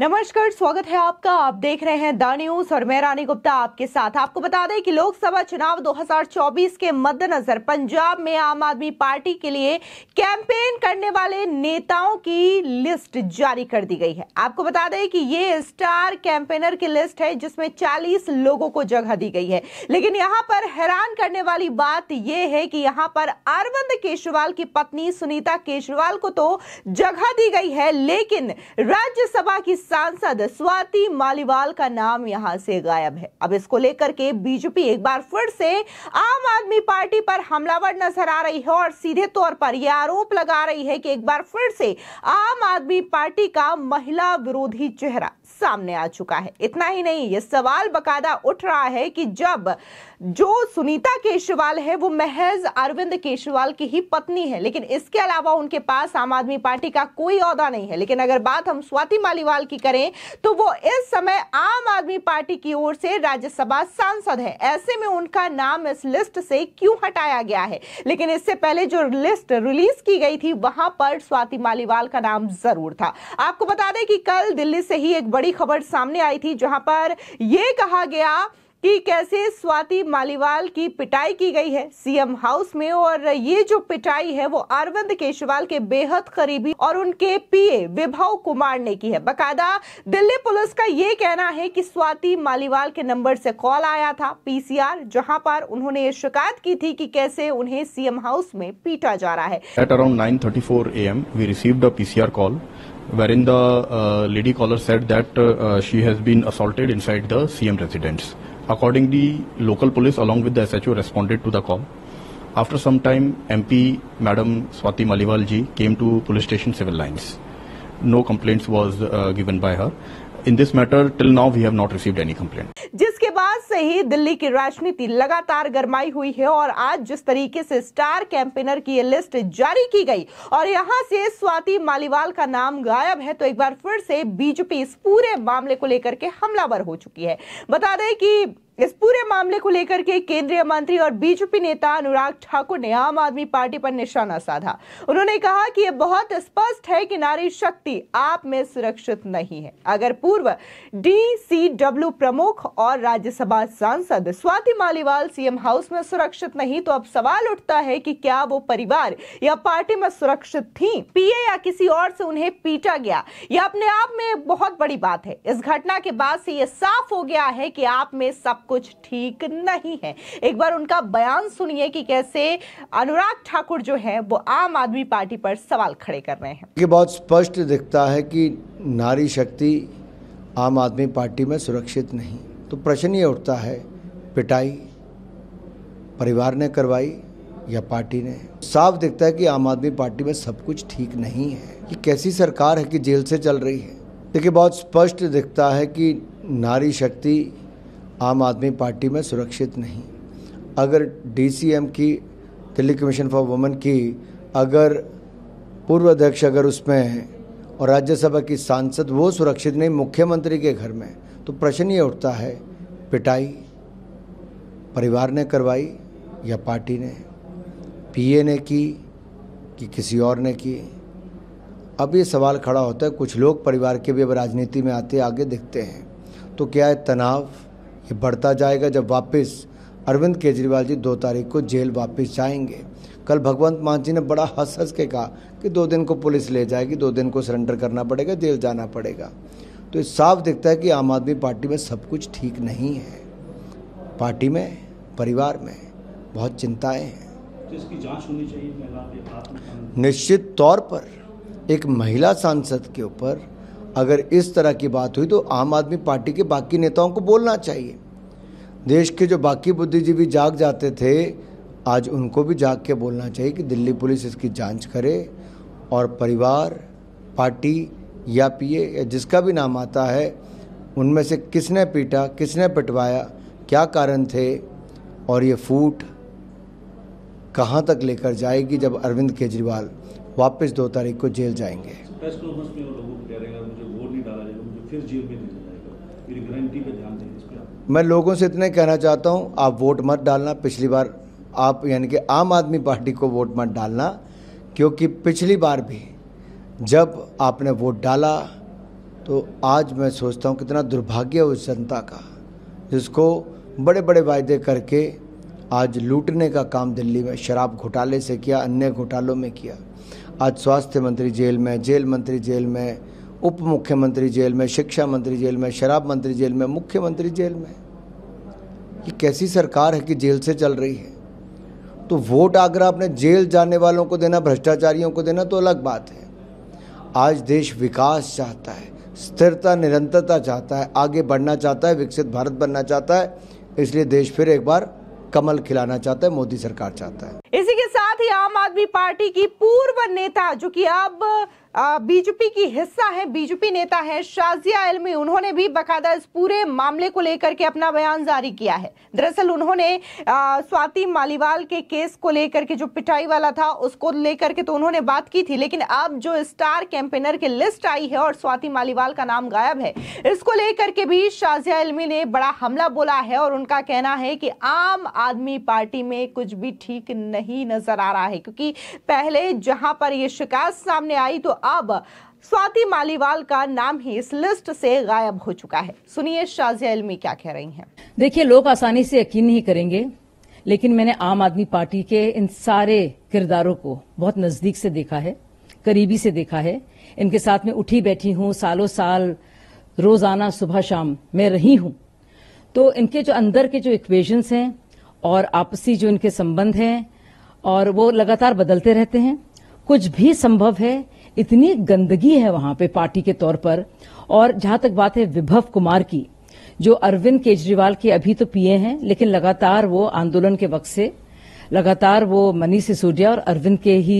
नमस्कार स्वागत है आपका आप देख रहे हैं द न्यूज और मैं रानी गुप्ता आपके साथ आपको बता दें कि लोकसभा चुनाव 2024 के मद्देनजर पंजाब में आम आदमी पार्टी के लिए कैंपेन करने वाले नेताओं की लिस्ट जारी कर दी गई है आपको बता दें कि ये स्टार कैंपेनर की लिस्ट है जिसमें 40 लोगों को जगह दी गई है लेकिन यहाँ पर हैरान करने वाली बात यह है कि यहाँ पर अरविंद केजरीवाल की पत्नी सुनीता केजरीवाल को तो जगह दी गई है लेकिन राज्यसभा की सांसद स्वाति मालीवाल का नाम यहां से गायब है अब इसको लेकर के बीजेपी एक बार फिर से आम आदमी पार्टी पर हमलावर नजर आ रही है और सीधे तौर पर यह आरोप लगा रही है कि एक बार फिर से आम आदमी पार्टी का महिला विरोधी चेहरा सामने आ चुका है इतना ही नहीं ये सवाल बकायदा उठ रहा है कि जब जो सुनीता केशवाल है वो महज अरविंद केशवाल की ही पत्नी है लेकिन इसके अलावा उनके पास आम आदमी पार्टी का कोई औहदा नहीं है लेकिन अगर बात हम स्वाति मालीवाल की करें तो वो इस समय आम आदमी पार्टी की ओर से राज्यसभा सांसद है ऐसे में उनका नाम इस लिस्ट से क्यों हटाया गया है लेकिन इससे पहले जो लिस्ट रिलीज की गई थी वहां पर स्वाति मालीवाल का नाम जरूर था आपको बता दें कि कल दिल्ली से ही एक बड़ी खबर सामने आई थी जहां पर यह कहा गया कि कैसे स्वाति मालीवाल की पिटाई की गई है सीएम हाउस में और ये जो पिटाई है वो अरविंद केजरीवाल के बेहद करीबी और उनके पीए विभव कुमार ने की है बकायदा दिल्ली पुलिस का ये कहना है कि स्वाति मालीवाल के नंबर से कॉल आया था पीसीआर जहां पर उन्होंने ये शिकायत की थी कि कैसे उन्हें सीएम हाउस में पीटा जा रहा है at around 9:34 M we received a PCR call wherein the uh, lady caller said that uh, she has been assaulted inside the CM residence. Accordingly, local police along with the SHO responded to the call. After some time, MP Madam Swati Maliwal ji came to police station civil lines. No complaints was uh, given by her in this matter till now we have not received any complaint जिसके बाद से ही दिल्ली की राजनीति लगातार गर्माई हुई है और आज जिस तरीके से स्टार कैंपेनर की लिस्ट जारी की गई और यहां से स्वाति मालीवाल का नाम गायब है तो एक बार फिर से बीजेपी इस पूरे मामले को लेकर के हमलावर हो चुकी है बता दें कि इस पूरे मामले को लेकर के केंद्रीय मंत्री और बीजेपी नेता अनुराग ठाकुर ने आम आदमी पार्टी पर निशाना साधा उन्होंने कहा कि यह बहुत स्पष्ट है कि नारी शक्ति आप में सुरक्षित नहीं है अगर पूर्व डीसीडब्ल्यू प्रमुख और राज्यसभा सांसद स्वाति मालीवाल सीएम हाउस में सुरक्षित नहीं तो अब सवाल उठता है कि क्या वो परिवार या पार्टी में सुरक्षित थी पीए या किसी और से उन्हें पीटा गया यह अपने आप में बहुत बड़ी बात है इस घटना के बाद से यह साफ हो गया है कि आप में सब कुछ ठीक नहीं है एक बार उनका बयान सुनिए कि कैसे अनुराग ठाकुर जो है वो आम आदमी पार्टी पर सवाल खड़े कर रहे हैं ये बहुत स्पष्ट दिखता है कि नारी शक्ति आम आदमी पार्टी में सुरक्षित नहीं तो प्रश्न ये उठता है पिटाई परिवार ने करवाई या पार्टी ने साफ दिखता है कि आम आदमी पार्टी में सब कुछ ठीक नहीं है कि कैसी सरकार है कि जेल से चल रही है देखिए बहुत स्पष्ट दिखता है कि नारी शक्ति आम आदमी पार्टी में सुरक्षित नहीं अगर डीसीएम की दिल्ली कमीशन फॉर वुमेन की अगर पूर्व अध्यक्ष अगर उसमें और राज्यसभा की सांसद वो सुरक्षित नहीं मुख्यमंत्री के घर में तो प्रश्न ये उठता है पिटाई परिवार ने करवाई या पार्टी ने पीए ने की कि किसी और ने की अब ये सवाल खड़ा होता है कुछ लोग परिवार के भी अब राजनीति में आते आगे दिखते हैं तो क्या है तनाव ये बढ़ता जाएगा जब वापस अरविंद केजरीवाल जी दो तारीख को जेल वापस जाएंगे कल भगवंत मान जी ने बड़ा हंस हंस के कहा कि दो दिन को पुलिस ले जाएगी दो दिन को सरेंडर करना पड़ेगा जेल जाना पड़ेगा तो साफ दिखता है कि आम आदमी पार्टी में सब कुछ ठीक नहीं है पार्टी में परिवार में बहुत चिंताएं हैं तो होनी चाहिए निश्चित तौर पर एक महिला सांसद के ऊपर अगर इस तरह की बात हुई तो आम आदमी पार्टी के बाकी नेताओं को बोलना चाहिए देश के जो बाकी बुद्धिजीवी जाग जाते थे आज उनको भी जाग के बोलना चाहिए कि दिल्ली पुलिस इसकी जांच करे और परिवार पार्टी या पीए या जिसका भी नाम आता है उनमें से किसने पीटा किसने पिटवाया क्या कारण थे और ये फूट कहाँ तक लेकर जाएगी जब अरविंद केजरीवाल वापस दो तारीख को जेल जाएंगे मैं लोगों से इतने कहना चाहता हूं आप वोट मत डालना पिछली बार आप यानी कि आम आदमी पार्टी को वोट मत डालना क्योंकि पिछली बार भी जब आपने वोट डाला तो आज मैं सोचता हूं कितना दुर्भाग्य उस जनता का जिसको बड़े बड़े वायदे करके आज लूटने का काम दिल्ली में शराब घोटाले से किया अन्य घोटालों में किया आज स्वास्थ्य मंत्री जेल में जेल मंत्री जेल में उप मुख्यमंत्री जेल में शिक्षा मंत्री जेल में शराब मंत्री जेल में मुख्यमंत्री जेल में ये कैसी सरकार है कि जेल से चल रही है तो वोट अगर आपने जेल जाने वालों को देना भ्रष्टाचारियों को देना तो अलग बात है आज देश विकास चाहता है स्थिरता निरंतरता चाहता है आगे बढ़ना चाहता है विकसित भारत बनना चाहता है इसलिए देश फिर एक बार कमल खिलाना चाहता है मोदी सरकार चाहता है इसी के साथ ही आम आदमी पार्टी की पूर्व नेता जो कि अब बीजेपी की हिस्सा है बीजेपी नेता है शाजिया एलमी उन्होंने भी बकायदा इस पूरे मामले को लेकर के अपना बयान जारी किया है दरअसल उन्होंने स्वाति मालीवाल के केस को लेकर के जो पिटाई वाला था उसको लेकर के तो उन्होंने बात की थी लेकिन अब जो स्टार कैंपेनर की लिस्ट आई है और स्वाति मालीवाल का नाम गायब है इसको लेकर के भी शाजिया एलमी ने बड़ा हमला बोला है और उनका कहना है कि आम आदमी पार्टी में कुछ भी ठीक नहीं ही नजर आ रहा है क्योंकि पहले जहां पर ये शिकायत सामने आई तो अब स्वाति मालीवाल का नाम ही इस लिस्ट से गायब हो चुका है सुनिए शाजिया इलमी क्या कह रही हैं देखिए लोग आसानी से यकीन नहीं करेंगे लेकिन मैंने आम आदमी पार्टी के इन सारे किरदारों को बहुत नजदीक से देखा है करीबी से देखा है इनके साथ में उठी बैठी हूँ सालों साल रोजाना सुबह शाम मैं रही हूँ तो इनके जो अंदर के जो इक्वेशंस हैं और आपसी जो इनके संबंध हैं और वो लगातार बदलते रहते हैं कुछ भी संभव है इतनी गंदगी है वहां पे पार्टी के तौर पर और जहां तक बात है विभव कुमार की जो अरविंद केजरीवाल के अभी तो पीए हैं लेकिन लगातार वो आंदोलन के वक्त से लगातार वो मनीष सिसोदिया और अरविंद के ही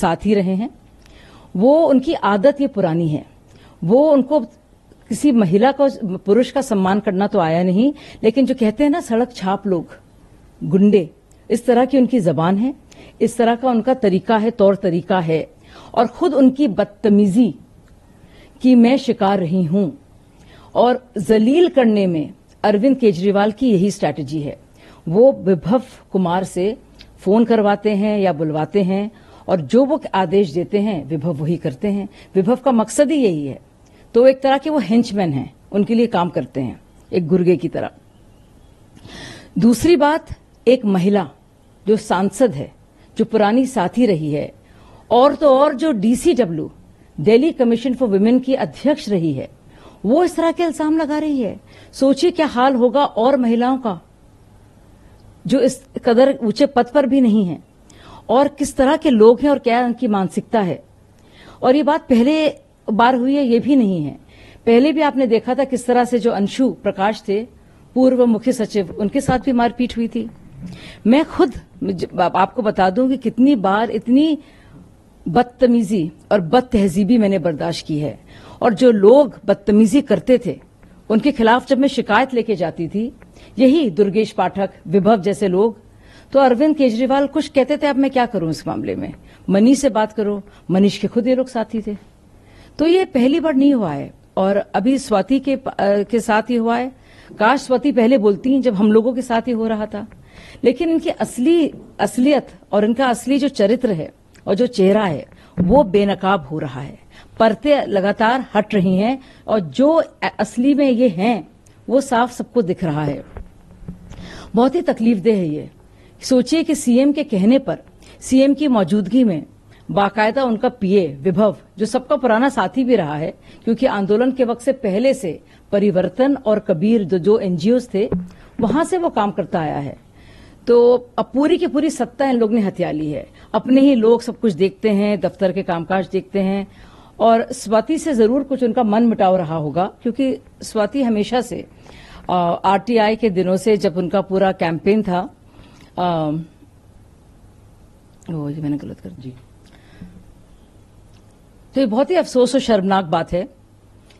साथ ही रहे हैं वो उनकी आदत ये पुरानी है वो उनको किसी महिला को पुरुष का सम्मान करना तो आया नहीं लेकिन जो कहते हैं ना सड़क छाप लोग गुंडे इस तरह की उनकी जबान है इस तरह का उनका तरीका है तौर तरीका है और खुद उनकी बदतमीजी की मैं शिकार रही हूं और जलील करने में अरविंद केजरीवाल की यही स्ट्रैटेजी है वो विभव कुमार से फोन करवाते हैं या बुलवाते हैं और जो वो आदेश देते हैं विभव वही करते हैं विभव का मकसद ही यही है तो एक तरह के वो हेंचमैन हैं उनके लिए काम करते हैं एक गुर्गे की तरह दूसरी बात एक महिला जो सांसद है जो पुरानी साथी रही है और तो और जो DCW Delhi commission for women की अध्यक्ष रही है वो इस तरह के इल्जाम लगा रही है सोचिए क्या हाल होगा और महिलाओं का जो इस कदर ऊंचे पद पर भी नहीं है और किस तरह के लोग हैं और क्या उनकी मानसिकता है और ये बात पहले बार हुई है ये भी नहीं है पहले भी आपने देखा था किस तरह से जो अंशु प्रकाश थे पूर्व मुख्य सचिव उनके साथ भी मारपीट हुई थी मैं खुद आपको बता दूं कि कितनी बार इतनी बदतमीजी और बद तहजीबी मैंने बर्दाश्त की है और जो लोग बदतमीजी करते थे उनके खिलाफ जब मैं शिकायत लेके जाती थी यही दुर्गेश पाठक विभव जैसे लोग तो अरविंद केजरीवाल कुछ कहते थे अब मैं क्या करूं इस मामले में मनीष से बात करो मनीष के खुद ये लोग साथी थे तो ये पहली बार नहीं हुआ है और अभी स्वाति के, के साथ ही हुआ है काश स्वाति पहले बोलती जब हम लोगों के साथ ही हो रहा था लेकिन इनकी असली असलियत और इनका असली जो चरित्र है और जो चेहरा है वो बेनकाब हो रहा है परतें लगातार हट रही हैं और जो असली में ये हैं वो साफ सबको दिख रहा है बहुत ही तकलीफ देह है ये सोचिए कि सीएम के कहने पर सीएम की मौजूदगी में बाकायदा उनका पीए विभव जो सबका पुराना साथी भी रहा है क्योंकि आंदोलन के वक्त से पहले से परिवर्तन और कबीर जो, जो एनजीओ थे वहां से वो काम करता आया है तो अब पूरी की पूरी सत्ता इन लोग ने हथिया ली है अपने ही लोग सब कुछ देखते हैं दफ्तर के कामकाज देखते हैं और स्वाति से जरूर कुछ उनका मन मिटाव रहा होगा क्योंकि स्वाति हमेशा से आरटीआई के दिनों से जब उनका पूरा कैंपेन था आ, ओ, ये मैंने गलत कर जी तो ये बहुत ही अफसोस और शर्मनाक बात है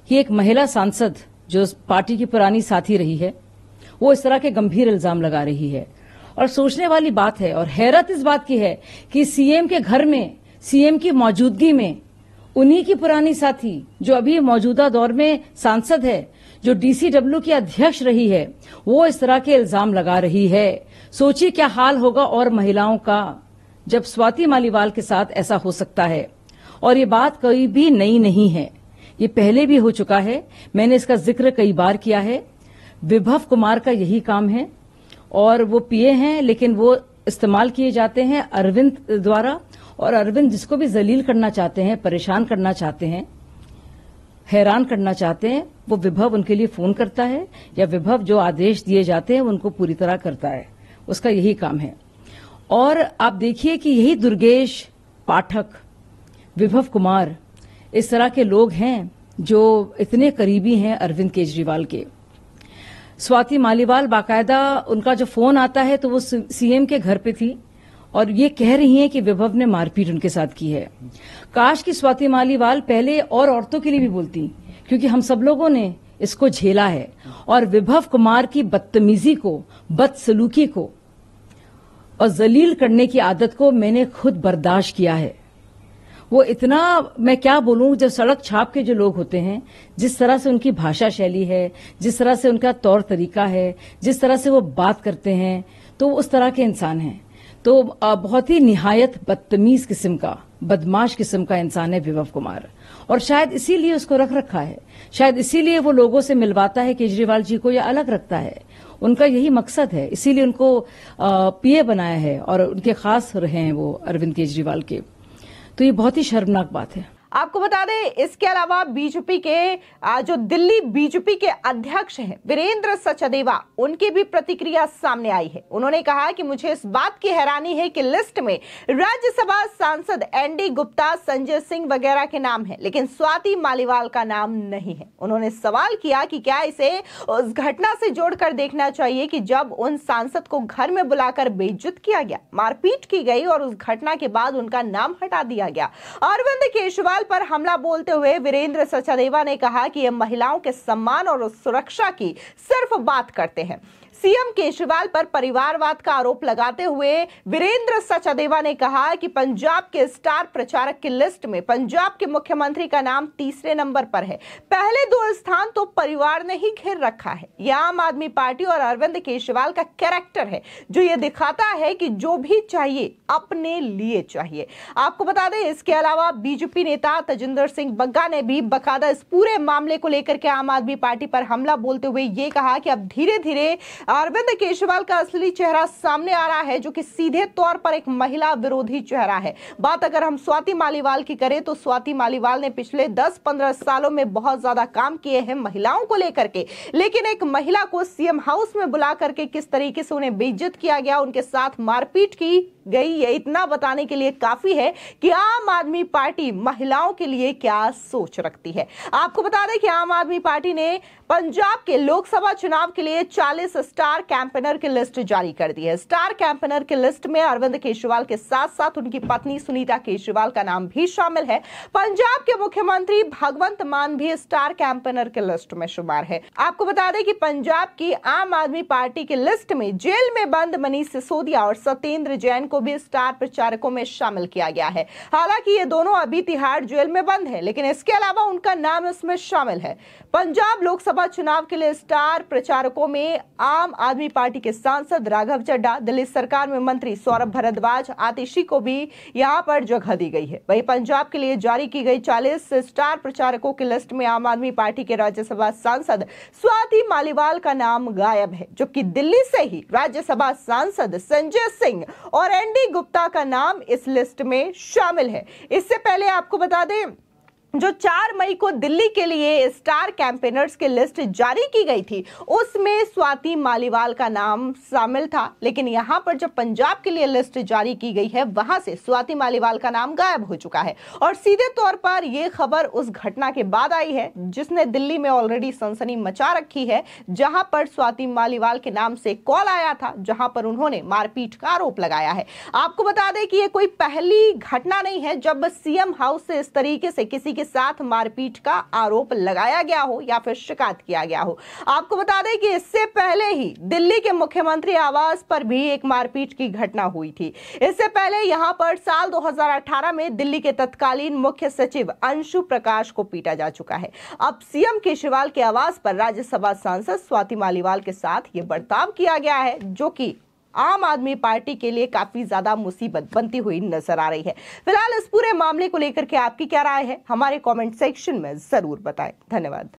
कि एक महिला सांसद जो पार्टी की पुरानी साथी रही है वो इस तरह के गंभीर इल्जाम लगा रही है और सोचने वाली बात है और हैरत इस बात की है कि सीएम के घर में सीएम की मौजूदगी में उन्हीं की पुरानी साथी जो अभी मौजूदा दौर में सांसद है जो डीसीडब्ल्यू की अध्यक्ष रही है वो इस तरह के इल्जाम लगा रही है सोचिए क्या हाल होगा और महिलाओं का जब स्वाति मालीवाल के साथ ऐसा हो सकता है और ये बात कोई भी नई नहीं है ये पहले भी हो चुका है मैंने इसका जिक्र कई बार किया है विभव कुमार का यही काम है और वो पिए हैं लेकिन वो इस्तेमाल किए जाते हैं अरविंद द्वारा और अरविंद जिसको भी जलील करना चाहते हैं परेशान करना चाहते हैं हैरान करना चाहते हैं वो विभव उनके लिए फोन करता है या विभव जो आदेश दिए जाते हैं उनको पूरी तरह करता है उसका यही काम है और आप देखिए कि यही दुर्गेश पाठक विभव कुमार इस तरह के लोग हैं जो इतने करीबी हैं अरविंद केजरीवाल के स्वाति मालीवाल बाकायदा उनका जो फोन आता है तो वो सीएम के घर पे थी और ये कह रही हैं कि विभव ने मारपीट उनके साथ की है काश की स्वाति मालीवाल पहले और औरतों के लिए भी बोलती क्योंकि हम सब लोगों ने इसको झेला है और विभव कुमार की बदतमीजी को बदसलूकी को और जलील करने की आदत को मैंने खुद बर्दाश्त किया है वो इतना मैं क्या बोलूँ जब सड़क छाप के जो लोग होते हैं जिस तरह से उनकी भाषा शैली है जिस तरह से उनका तौर तरीका है जिस तरह से वो बात करते हैं तो उस तरह के इंसान हैं तो बहुत ही निहायत बदतमीज किस्म का बदमाश किस्म का इंसान है विभव कुमार और शायद इसीलिए उसको रख रखा है शायद इसीलिए वो लोगों से मिलवाता है केजरीवाल जी को या अलग रखता है उनका यही मकसद है इसीलिए उनको पीए बनाया है और उनके खास रहे हैं वो अरविंद केजरीवाल के तो ये बहुत ही शर्मनाक बात है आपको बता दें इसके अलावा बीजेपी के जो दिल्ली बीजेपी के अध्यक्ष हैं वीरेंद्र सचदेवा उनकी भी प्रतिक्रिया सामने आई है उन्होंने कहा कि मुझे इस बात की हैरानी है कि लिस्ट में राज्यसभा सांसद एनडी गुप्ता संजय सिंह वगैरह के नाम है लेकिन स्वाति मालीवाल का नाम नहीं है उन्होंने सवाल किया कि क्या इसे उस घटना से जोड़कर देखना चाहिए कि जब उन सांसद को घर में बुलाकर बेइज्जत किया गया मारपीट की गई और उस घटना के बाद उनका नाम हटा दिया गया अरविंद केजरीवाल अस्पताल पर हमला बोलते हुए वीरेंद्र सचदेवा ने कहा कि ये महिलाओं के सम्मान और सुरक्षा की सिर्फ बात करते हैं सीएम केजरीवाल पर परिवारवाद का आरोप लगाते हुए वीरेंद्र सचदेवा ने कहा कि पंजाब के स्टार प्रचारक की लिस्ट में पंजाब के मुख्यमंत्री का नाम तीसरे नंबर पर है पहले दो स्थान तो परिवार ने ही घेर रखा है यह आम आदमी पार्टी और अरविंद केजरीवाल का कैरेक्टर है जो ये दिखाता है कि जो भी चाहिए अपने लिए चाहिए आपको बता दें इसके अलावा बीजेपी नेता तजिंदर सिंह बग्गा ने भी बकायदा इस पूरे मामले को लेकर के आम आदमी पार्टी पर हमला बोलते हुए ये कहा कि अब धीरे धीरे अरविंद केजरीवाल का असली चेहरा सामने आ रहा है जो कि सीधे तौर पर एक महिला विरोधी चेहरा है बात अगर हम स्वाति मालीवाल की करें तो स्वाति मालीवाल ने पिछले 10-15 सालों में बहुत ज्यादा काम किए हैं महिलाओं को लेकर के लेकिन एक महिला को सीएम हाउस में बुला करके किस तरीके से उन्हें बेइज्जत किया गया उनके साथ मारपीट की गई है इतना बताने के लिए काफी है कि आम आदमी पार्टी महिलाओं के लिए क्या सोच रखती है आपको बता दें कि आम आदमी पार्टी ने पंजाब के लोकसभा चुनाव के लिए 40 स्टार कैंपेनर की लिस्ट जारी कर दी है स्टार कैंपेनर की लिस्ट में अरविंद केजरीवाल के साथ साथ उनकी पत्नी सुनीता केजरीवाल का नाम भी शामिल है पंजाब के मुख्यमंत्री भगवंत मान भी स्टार कैंपेनर के लिस्ट में शुमार है आपको बता दें कि पंजाब की आम आदमी पार्टी की लिस्ट में जेल में बंद मनीष सिसोदिया और सत्येंद्र जैन को को भी स्टार प्रचारकों में शामिल किया गया है हालांकि ये दोनों अभी तिहाड़ जेल में बंद है लेकिन इसके अलावा उनका नाम इसमें शामिल है पंजाब लोकसभा चुनाव के लिए स्टार प्रचारकों में आम आदमी पार्टी के सांसद राघव चड्डा दिल्ली सरकार में मंत्री सौरभ भरद्वाज आतिशी को भी यहां पर जगह दी गई है वहीं पंजाब के लिए जारी की गई 40 स्टार प्रचारकों की लिस्ट में आम आदमी पार्टी के राज्यसभा सांसद स्वाति मालीवाल का नाम गायब है जो की दिल्ली से ही राज्यसभा सांसद संजय सिंह और एनडी गुप्ता का नाम इस लिस्ट में शामिल है इससे पहले आपको बता दें जो 4 मई को दिल्ली के लिए स्टार कैंपेनर्स की लिस्ट जारी की गई थी उसमें स्वाति मालीवाल का नाम शामिल था लेकिन यहां पर जब पंजाब के लिए लिस्ट जारी की गई है वहां से स्वाति मालीवाल का नाम गायब हो चुका है और सीधे तौर पर यह खबर उस घटना के बाद आई है जिसने दिल्ली में ऑलरेडी सनसनी मचा रखी है जहां पर स्वाति मालीवाल के नाम से कॉल आया था जहां पर उन्होंने मारपीट का आरोप लगाया है आपको बता दें कि यह कोई पहली घटना नहीं है जब सीएम हाउस से इस तरीके से किसी के साथ मारपीट का आरोप लगाया गया हो या फिर शिकायत किया गया हो आपको बता दें कि इससे पहले ही दिल्ली के मुख्यमंत्री आवास पर भी एक मारपीट की घटना हुई थी इससे पहले यहां पर साल 2018 में दिल्ली के तत्कालीन मुख्य सचिव अंशु प्रकाश को पीटा जा चुका है अब सीएम केजरीवाल के आवास पर राज्यसभा सांसद स्वाति मालीवाल के साथ ये बर्ताव किया गया है जो कि आम आदमी पार्टी के लिए काफ़ी ज़्यादा मुसीबत बनती हुई नजर आ रही है फिलहाल इस पूरे मामले को लेकर के आपकी क्या राय है हमारे कॉमेंट सेक्शन में ज़रूर बताएं धन्यवाद